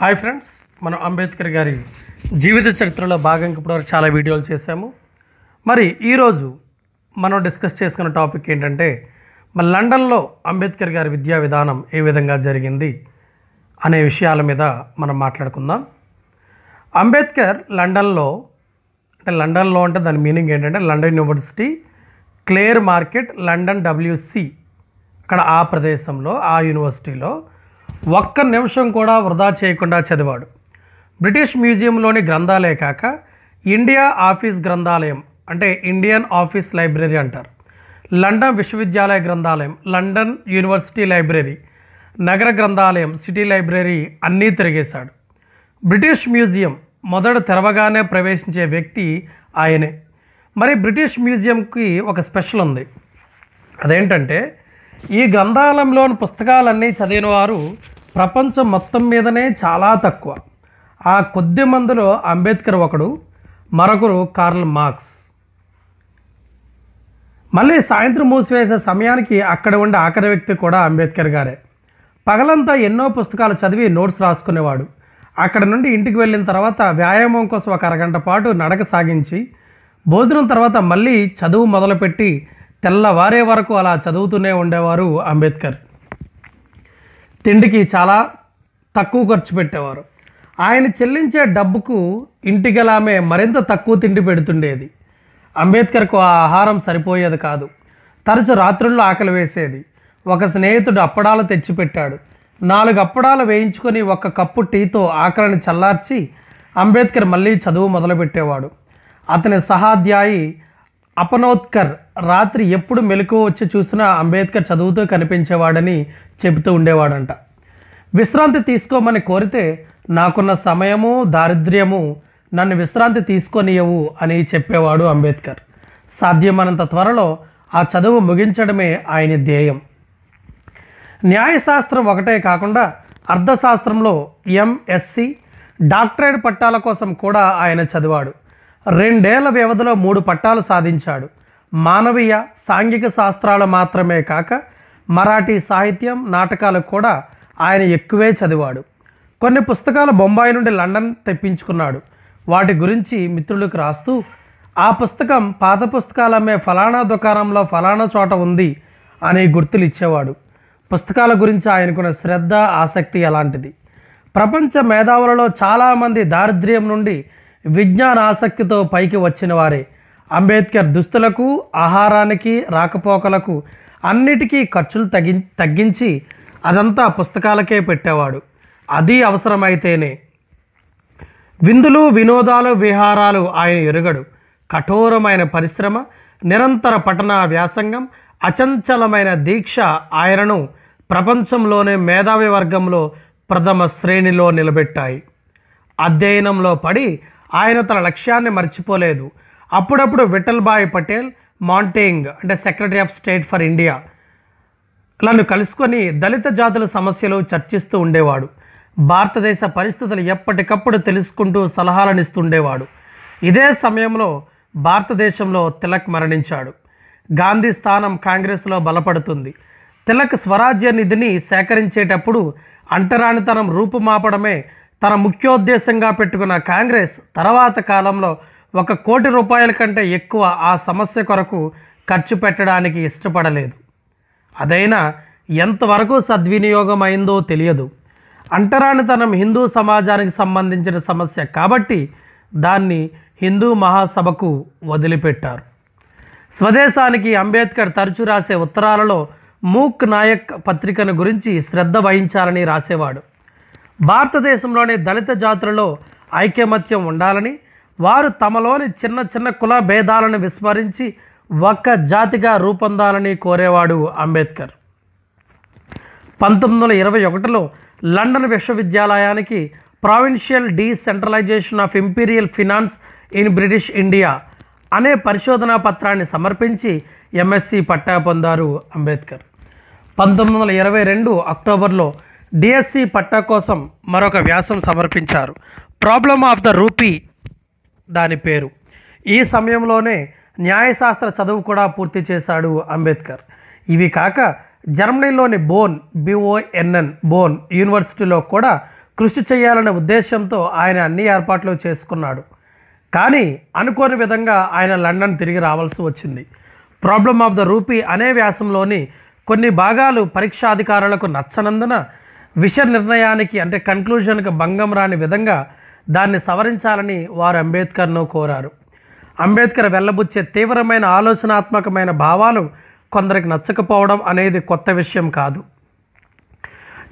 hi friends మనం అంబేద్కర్ గారి జీవిత చరిత్రలో భాగంగా ఇప్పటివరకు చాలా వీడియోలు చేశాము మరి ఈరోజు మనం డిస్కస్ చేసుకున్న టాపిక్ ఏంటంటే మన లండన్లో అంబేద్కర్ గారి విద్యా విధానం ఏ విధంగా జరిగింది అనే విషయాల మీద మనం మాట్లాడుకుందాం అంబేద్కర్ లండన్లో అంటే లండన్లో అంటే దాని మీనింగ్ ఏంటంటే London university Clare market London WC అక్కడ ఆ ప్రదేశంలో ఆ యూనివర్సిటీలో ఒక్క నిమిషం కూడా వృధా చేయకుండా చదివాడు బ్రిటిష్ మ్యూజియంలోని గ్రంథాలే కాక ఇండియా ఆఫీస్ గ్రంథాలయం అంటే ఇండియన్ ఆఫీస్ లైబ్రరీ అంటారు లండన్ విశ్వవిద్యాలయ గ్రంథాలయం లండన్ యూనివర్సిటీ లైబ్రరీ నగర గ్రంథాలయం సిటీ లైబ్రరీ అన్నీ తిరిగేశాడు బ్రిటిష్ మ్యూజియం మొదట తెరవగానే ప్రవేశించే వ్యక్తి ఆయనే మరి బ్రిటిష్ మ్యూజియంకి ఒక స్పెషల్ ఉంది అదేంటంటే ఈ గ్రంథాలయంలోని పుస్తకాలన్నీ చదివిన వారు ప్రపంచం మొత్తం మీదనే చాలా తక్కువ ఆ కొద్ది మందిలో అంబేద్కర్ ఒకడు మరొకరు కార్ల్ మార్క్స్ మళ్ళీ సాయంత్రం మూసివేసే సమయానికి అక్కడ ఉండే ఆఖరి వ్యక్తి కూడా అంబేద్కర్ గారే పగలంతా ఎన్నో పుస్తకాలు చదివి నోట్స్ రాసుకునేవాడు అక్కడ నుండి ఇంటికి వెళ్ళిన తర్వాత వ్యాయామం కోసం ఒక అరగంట పాటు నడక సాగించి భోజనం తర్వాత మళ్ళీ చదువు మొదలుపెట్టి తెల్లవారే వరకు అలా చదువుతూనే ఉండేవారు అంబేద్కర్ తిండికి చాలా తక్కువ ఖర్చు పెట్టేవారు ఆయన చెల్లించే డబ్బుకు ఇంటికి ఆమె మరింత తక్కువ తిండి పెడుతుండేది అంబేద్కర్కు ఆ ఆహారం సరిపోయేది కాదు తరచు రాత్రుల్లో ఆకలి వేసేది ఒక స్నేహితుడు అప్పడాలు తెచ్చిపెట్టాడు నాలుగు అప్పడాలు వేయించుకొని ఒక కప్పు టీతో ఆకలిని చల్లార్చి అంబేద్కర్ మళ్ళీ చదువు మొదలుపెట్టేవాడు అతని సహాధ్యాయి అపనోత్కర్ రాత్రి ఎప్పుడు మెలకు వచ్చి చూసినా అంబేద్కర్ చదువుతూ కనిపించేవాడని చెబుతూ ఉండేవాడంట విశ్రాంతి తీసుకోమని కోరితే నాకున్న సమయము దారిద్ర్యము నన్ను విశ్రాంతి తీసుకొనియవు అని చెప్పేవాడు అంబేద్కర్ సాధ్యమైనంత త్వరలో ఆ చదువు ముగించడమే ఆయన ధ్యేయం న్యాయశాస్త్రం ఒకటే కాకుండా అర్థశాస్త్రంలో ఎంఎస్సి డాక్టరేట్ పట్టాల కోసం కూడా ఆయన చదివాడు రెండేళ్ల వ్యవధిలో మూడు పట్టాలు సాధించాడు మానవీయ సాంఘిక శాస్త్రాలు మాత్రమే కాక మరాఠీ సాహిత్యం నాటకాలకు కూడా ఆయన ఎక్కువే చదివాడు కొన్ని పుస్తకాలు బొంబాయి నుండి లండన్ తెప్పించుకున్నాడు వాటి గురించి మిత్రులకు రాస్తూ ఆ పుస్తకం పాత పుస్తకాలు అమ్మే ఫలానా దుకాణంలో ఫలానా చోట ఉంది అనే గుర్తులు ఇచ్చేవాడు పుస్తకాల గురించి ఆయనకున్న శ్రద్ధ ఆసక్తి అలాంటిది ప్రపంచ మేధావులలో చాలామంది దారిద్ర్యం నుండి విజ్ఞాన ఆసక్తితో పైకి వచ్చిన వారే అంబేద్కర్ దుస్తులకు ఆహారానికి రాకపోకలకు అన్నిటికీ ఖర్చులు తగ్గి తగ్గించి అదంతా పుస్తకాలకే పెట్టేవాడు అది అవసరమైతేనే విందులు వినోదాలు విహారాలు ఆయన ఎరుగడు కఠోరమైన పరిశ్రమ నిరంతర పఠన వ్యాసంగం అచంచలమైన దీక్ష ఆయనను ప్రపంచంలోనే మేధావి వర్గంలో ప్రథమ శ్రేణిలో నిలబెట్టాయి అధ్యయనంలో పడి ఆయన తన లక్ష్యాన్ని మర్చిపోలేదు అప్పుడప్పుడు విఠల్భాయ్ పటేల్ మాంటేంగ్ అంటే secretary of state for India నన్ను కలుసుకొని దళిత జాతుల సమస్యలు చర్చిస్తూ ఉండేవాడు భారతదేశ పరిస్థితులు ఎప్పటికప్పుడు తెలుసుకుంటూ సలహాలను ఇస్తుండేవాడు ఇదే సమయంలో భారతదేశంలో తిలక్ మరణించాడు గాంధీ స్థానం కాంగ్రెస్లో బలపడుతుంది తిలక్ స్వరాజ్య నిధిని సేకరించేటప్పుడు అంటరానితనం రూపుమాపడమే తన ముఖ్యోద్దేశంగా పెట్టుకున్న కాంగ్రెస్ తర్వాత కాలంలో ఒక కోటి రూపాయల కంటే ఎక్కువ ఆ సమస్య కొరకు ఖర్చు పెట్టడానికి ఇష్టపడలేదు అదైనా ఎంతవరకు సద్వినియోగం అయిందో తెలియదు అంటరానితనం హిందూ సమాజానికి సంబంధించిన సమస్య కాబట్టి దాన్ని హిందూ మహాసభకు వదిలిపెట్టారు స్వదేశానికి అంబేద్కర్ తరచూ రాసే ఉత్తరాలలో మూక్ నాయక్ పత్రికను గురించి శ్రద్ధ వహించాలని రాసేవాడు భారతదేశంలోని దళిత జాతులలో ఐకమత్యం ఉండాలని వారు తమలోని చిన్న చిన్న కుల భేదాలను విస్మరించి ఒక్క జాతిగా రూపొందాలని కోరేవాడు అంబేద్కర్ పంతొమ్మిది వందల ఇరవై ఒకటిలో లండన్ విశ్వవిద్యాలయానికి provincial decentralisation of imperial finance in British India అనే పరిశోధనా పత్రాన్ని సమర్పించి ఎంఎస్సి పట్టా పొందారు అంబేద్కర్ పంతొమ్మిది వందల ఇరవై రెండు అక్టోబర్లో డిఎస్సి పట్టా కోసం మరొక వ్యాసం సమర్పించారు ప్రాబ్లమ్ ఆఫ్ ద రూపీ దాని పేరు ఈ సమయంలోనే న్యాయశాస్త్ర చదువు కూడా పూర్తి చేశాడు అంబేద్కర్ ఇవి కాక జర్మనీలోని బోన్ బిఓఎన్ఎన్ బోన్ యూనివర్సిటీలో కూడా కృషి చేయాలనే ఉద్దేశంతో ఆయన అన్ని ఏర్పాట్లు చేసుకున్నాడు కానీ అనుకోని విధంగా ఆయన లండన్ తిరిగి రావాల్సి వచ్చింది ప్రాబ్లమ్ ఆఫ్ ద రూపీ అనే వ్యాసంలోని కొన్ని భాగాలు పరీక్షాధికారులకు నచ్చనందున విష నిర్ణయానికి అంటే కన్క్లూజన్కి భంగం రాని విధంగా దాన్ని సవరించాలని వారు అంబేద్కర్ను కోరారు అంబేద్కర్ వెళ్ళబుచ్చే తీవ్రమైన ఆలోచనాత్మకమైన భావాలు కొందరికి నచ్చకపోవడం అనేది కొత్త విషయం కాదు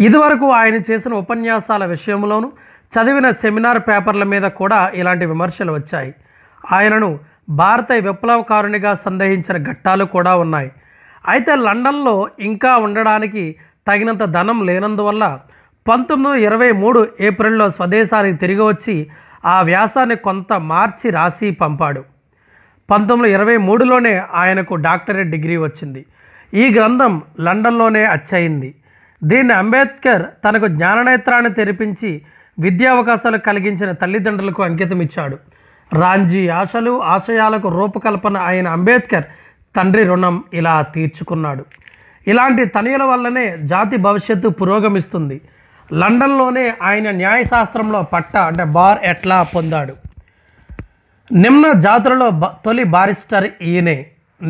ఇదివరకు ఆయన చేసిన ఉపన్యాసాల విషయంలోనూ చదివిన సెమినార్ పేపర్ల మీద కూడా ఇలాంటి విమర్శలు వచ్చాయి ఆయనను భారత విప్లవకారునిగా సందేహించిన ఘట్టాలు కూడా ఉన్నాయి అయితే లండన్లో ఇంకా ఉండడానికి తగినంత ధనం లేనందువల్ల పంతొమ్మిది వందల ఇరవై మూడు ఏప్రిల్లో స్వదేశానికి తిరిగి వచ్చి ఆ వ్యాసాన్ని కొంత మార్చి రాసి పంపాడు పంతొమ్మిది వందల ఇరవై మూడులోనే ఆయనకు డాక్టరేట్ డిగ్రీ వచ్చింది ఈ గ్రంథం లండన్లోనే అచ్చయింది దీన్ని అంబేద్కర్ తనకు జ్ఞాననేత్రాన్ని తెరిపించి విద్యా అవకాశాలు కలిగించిన తల్లిదండ్రులకు అంకితం ఇచ్చాడు రాంజీ ఆశలు ఆశయాలకు రూపకల్పన అయిన అంబేద్కర్ తండ్రి రుణం ఇలా తీర్చుకున్నాడు ఇలాంటి తనయుల వల్లనే జాతి భవిష్యత్తు పురోగమిస్తుంది లండన్లోనే ఆయన న్యాయశాస్త్రంలో పట్ట అంటే బార్ ఎట్లా పొందాడు నిమ్న జాతులలో తొలి బారిస్టర్ ఈయనే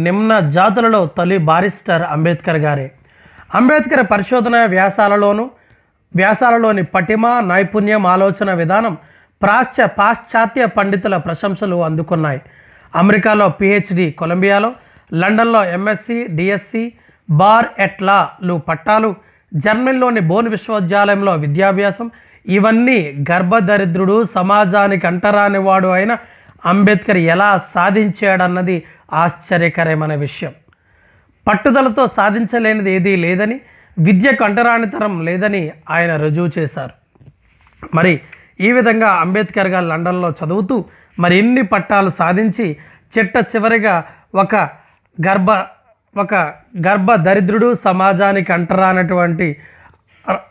నిమ్న జాతులలో తొలి బారిస్టర్ అంబేద్కర్ గారే అంబేద్కర్ పరిశోధన వ్యాసాలలోను వ్యాసాలలోని పటిమ నైపుణ్యం ఆలోచన విధానం ప్రాశ్చ పాశ్చాత్య పండితుల ప్రశంసలు అందుకున్నాయి అమెరికాలో పిహెచ్డి కొలంబియాలో లండన్లో ఎంఎస్సి డిఎస్సి బార్ ఎట్లాలు పట్టాలు జర్మనీలోని బోన్ విశ్వవిద్యాలయంలో విద్యాభ్యాసం ఇవన్నీ గర్భదరిద్రుడు సమాజానికి అంటరానివాడు అయిన అంబేద్కర్ ఎలా సాధించాడన్నది ఆశ్చర్యకరమైన విషయం పట్టుదలతో సాధించలేనిది ఏదీ లేదని విద్యకు అంటరానితరం లేదని ఆయన రుజువు చేశారు మరి ఈ విధంగా అంబేద్కర్ గారు లండన్లో చదువుతూ మరి ఎన్ని పట్టాలు సాధించి చిట్ట చివరిగా ఒక గర్భ ఒక గర్భ దరిద్రుడు సమాజానికి అంటరానటువంటి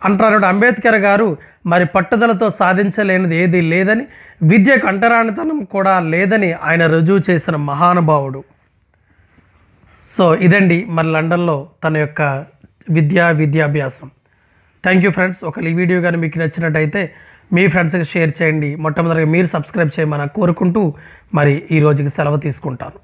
అంటరానటువంటి అంబేద్కర్ గారు మరి పట్టుదలతో సాధించలేనిది ఏది లేదని విద్యకు అంటరానితనం కూడా లేదని ఆయన రుజువు చేసిన మహానుభావుడు సో ఇదండి మరి లండన్లో తన యొక్క విద్యా విద్యాభ్యాసం థ్యాంక్ యూ ఫ్రెండ్స్ ఒక ఈ వీడియో కానీ మీకు నచ్చినట్టయితే మీ ఫ్రెండ్స్కి షేర్ చేయండి మొట్టమొదటిగా మీరు సబ్స్క్రైబ్ చేయమని కోరుకుంటూ మరి ఈ రోజుకి సెలవు తీసుకుంటాను